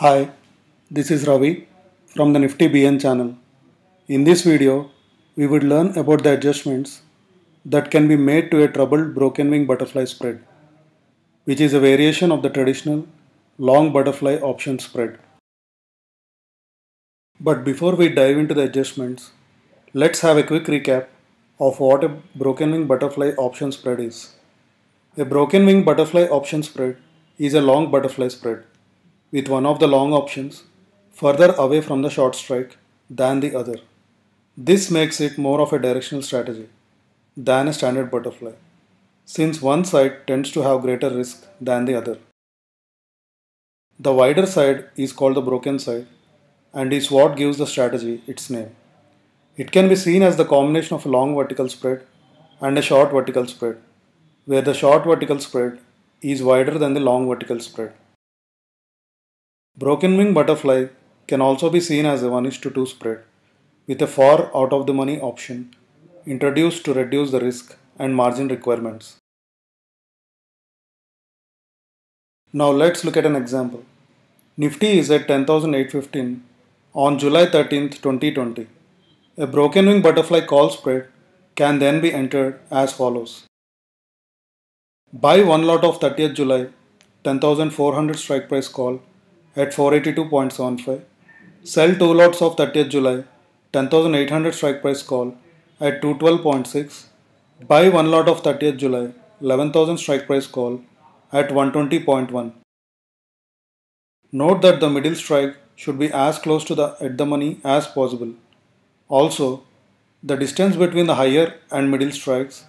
Hi, this is Ravi from the Nifty BN channel. In this video, we would learn about the adjustments that can be made to a troubled broken wing butterfly spread, which is a variation of the traditional long butterfly option spread. But before we dive into the adjustments, let's have a quick recap of what a broken wing butterfly option spread is. A broken wing butterfly option spread is a long butterfly spread with one of the long options further away from the short strike than the other. This makes it more of a directional strategy than a standard butterfly, since one side tends to have greater risk than the other. The wider side is called the broken side and is what gives the strategy its name. It can be seen as the combination of a long vertical spread and a short vertical spread, where the short vertical spread is wider than the long vertical spread. Broken wing butterfly can also be seen as a 1 to 2 spread with a far out of the money option introduced to reduce the risk and margin requirements. Now let's look at an example. Nifty is at 10,815 on July 13, 2020. A broken wing butterfly call spread can then be entered as follows. Buy one lot of 30th July, 10,400 strike price call at 482.75. Sell 2 lots of 30th July 10,800 strike price call at 212.6. Buy 1 lot of 30th July 11,000 strike price call at 120.1. Note that the middle strike should be as close to the at the money as possible. Also, the distance between the higher and middle strikes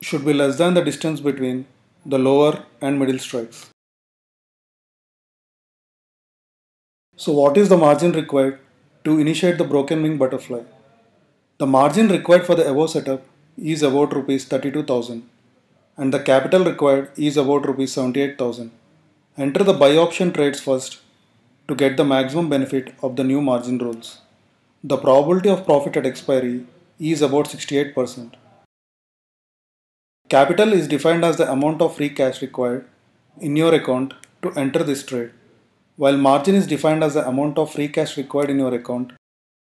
should be less than the distance between the lower and middle strikes. So what is the margin required to initiate the broken wing butterfly? The margin required for the above setup is about rupees 32,000 and the capital required is about rupees 78,000. Enter the buy option trades first to get the maximum benefit of the new margin rules. The probability of profit at expiry is about 68%. Capital is defined as the amount of free cash required in your account to enter this trade. While margin is defined as the amount of free cash required in your account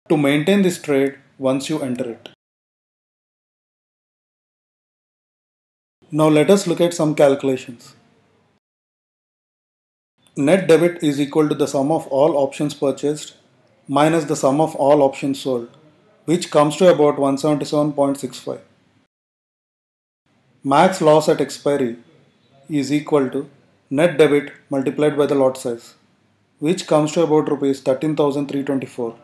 to maintain this trade once you enter it. Now let us look at some calculations. Net debit is equal to the sum of all options purchased minus the sum of all options sold which comes to about 177.65. Max loss at expiry is equal to net debit multiplied by the lot size which comes to about rupees 13,324.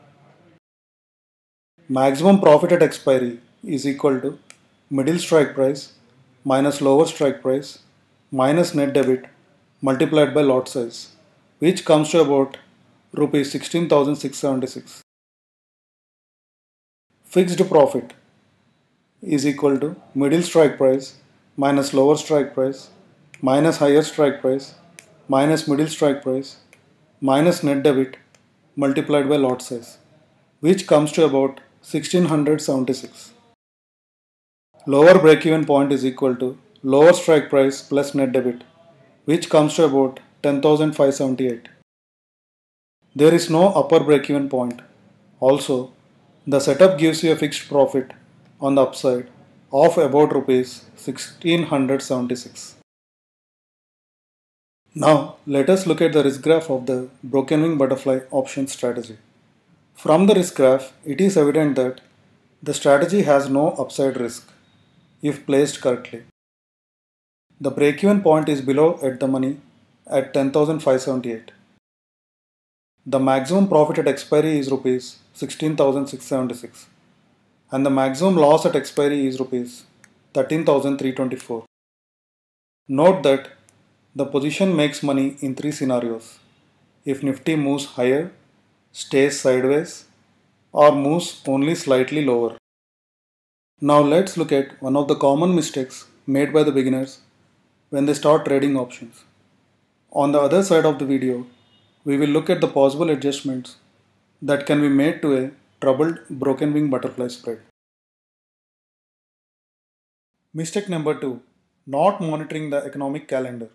Maximum profit at expiry is equal to middle strike price minus lower strike price minus net debit multiplied by lot size which comes to about rupees 16676 fixed profit is equal to middle strike price minus lower strike price minus higher strike price minus middle strike price minus net debit multiplied by lot size, which comes to about 1676. Lower break-even point is equal to lower strike price plus net debit, which comes to about 10,578. There is no upper break-even point. Also, the setup gives you a fixed profit on the upside of about rupees 1676. Now let us look at the risk graph of the broken wing butterfly option strategy. From the risk graph, it is evident that the strategy has no upside risk if placed correctly. The break-even point is below at the money at 10,578. The maximum profit at expiry is rupees 16,676 and the maximum loss at expiry is rupees 13,324. Note that the position makes money in three scenarios. If Nifty moves higher, stays sideways, or moves only slightly lower. Now let's look at one of the common mistakes made by the beginners when they start trading options. On the other side of the video, we will look at the possible adjustments that can be made to a troubled broken wing butterfly spread. Mistake number 2. Not monitoring the economic calendar.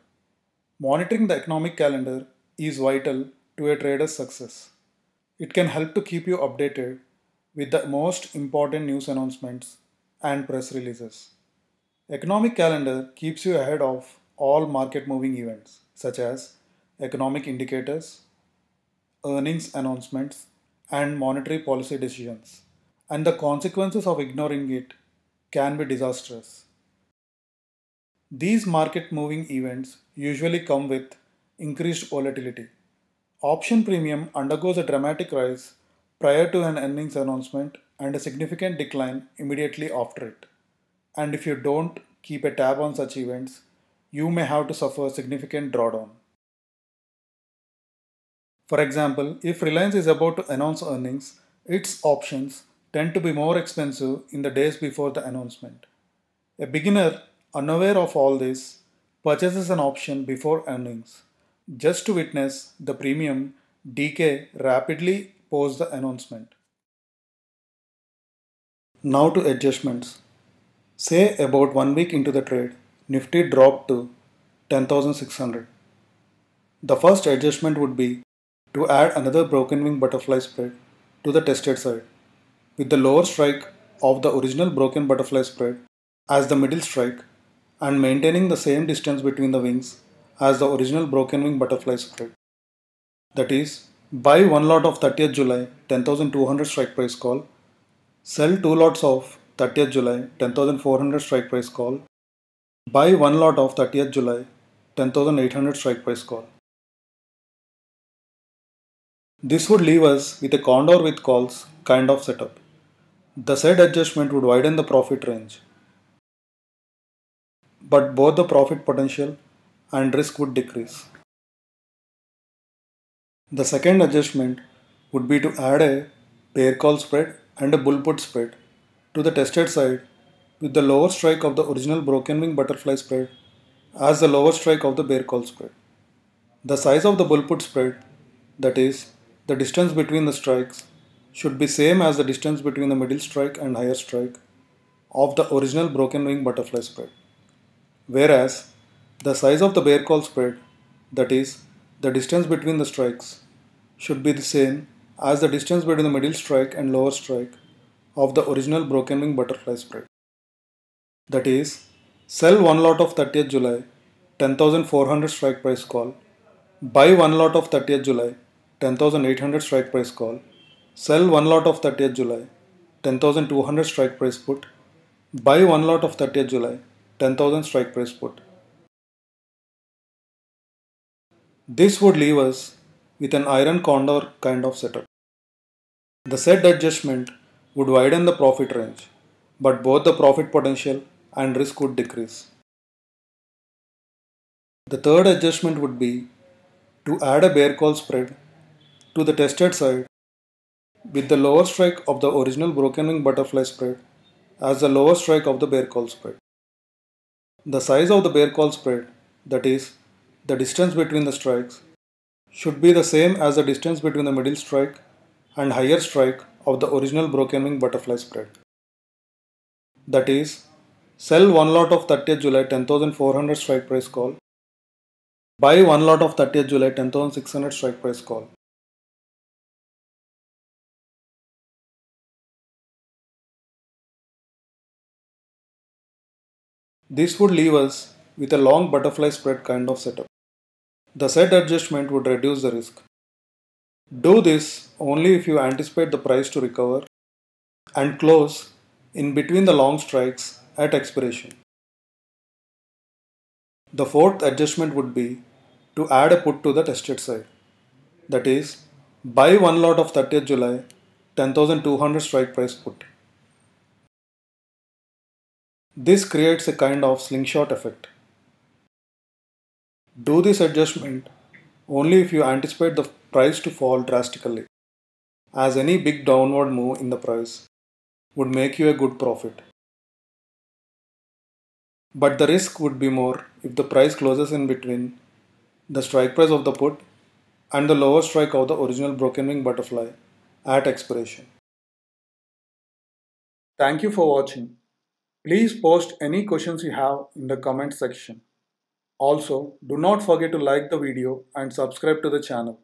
Monitoring the economic calendar is vital to a trader's success. It can help to keep you updated with the most important news announcements and press releases. Economic calendar keeps you ahead of all market moving events such as economic indicators, earnings announcements, and monetary policy decisions, and the consequences of ignoring it can be disastrous. These market moving events usually come with increased volatility. Option premium undergoes a dramatic rise prior to an earnings announcement and a significant decline immediately after it. And if you don't keep a tab on such events, you may have to suffer significant drawdown. For example, if Reliance is about to announce earnings, its options tend to be more expensive in the days before the announcement. A beginner unaware of all this purchases an option before earnings just to witness the premium decay rapidly post the announcement. Now to adjustments. Say about one week into the trade, Nifty dropped to 10,600. The first adjustment would be to add another broken wing butterfly spread to the tested side with the lower strike of the original broken butterfly spread as the middle strike and maintaining the same distance between the wings as the original broken wing butterfly spread. That is, buy one lot of 30th July 10,200 strike price call, sell two lots of 30th July 10,400 strike price call, buy one lot of 30th July 10,800 strike price call. This would leave us with a condor with calls kind of setup. The said adjustment would widen the profit range but both the profit potential and risk would decrease. The second adjustment would be to add a pair call spread and a bull put spread to the tested side with the lower strike of the original broken wing butterfly spread as the lower strike of the bear call spread. The size of the bull put spread, that is, the distance between the strikes, should be same as the distance between the middle strike and higher strike of the original broken wing butterfly spread whereas the size of the bear call spread, that is, the distance between the strikes, should be the same as the distance between the middle strike and lower strike of the original broken wing butterfly spread. That is, sell one lot of 30th July, 10,400 strike price call, buy one lot of 30th July, 10,800 strike price call, sell one lot of 30th July, 10,200 strike price put, buy one lot of 30th July, 10,000 strike price put. This would leave us with an iron condor kind of setup. The said adjustment would widen the profit range, but both the profit potential and risk would decrease. The third adjustment would be to add a bear call spread to the tested side with the lower strike of the original broken wing butterfly spread as the lower strike of the bear call spread. The size of the bear call spread, that is, the distance between the strikes, should be the same as the distance between the middle strike and higher strike of the original broken wing butterfly spread. That is, sell one lot of 30th July 10,400 strike price call, buy one lot of 30th July 10,600 strike price call. This would leave us with a long butterfly spread kind of setup. The set adjustment would reduce the risk. Do this only if you anticipate the price to recover and close in between the long strikes at expiration. The fourth adjustment would be to add a put to the tested side. That is, buy one lot of 30th July 10200 strike price put. This creates a kind of slingshot effect. Do this adjustment only if you anticipate the price to fall drastically, as any big downward move in the price would make you a good profit. But the risk would be more if the price closes in between the strike price of the put and the lower strike of the original broken wing butterfly at expiration. Thank you for watching. Please post any questions you have in the comment section. Also, do not forget to like the video and subscribe to the channel.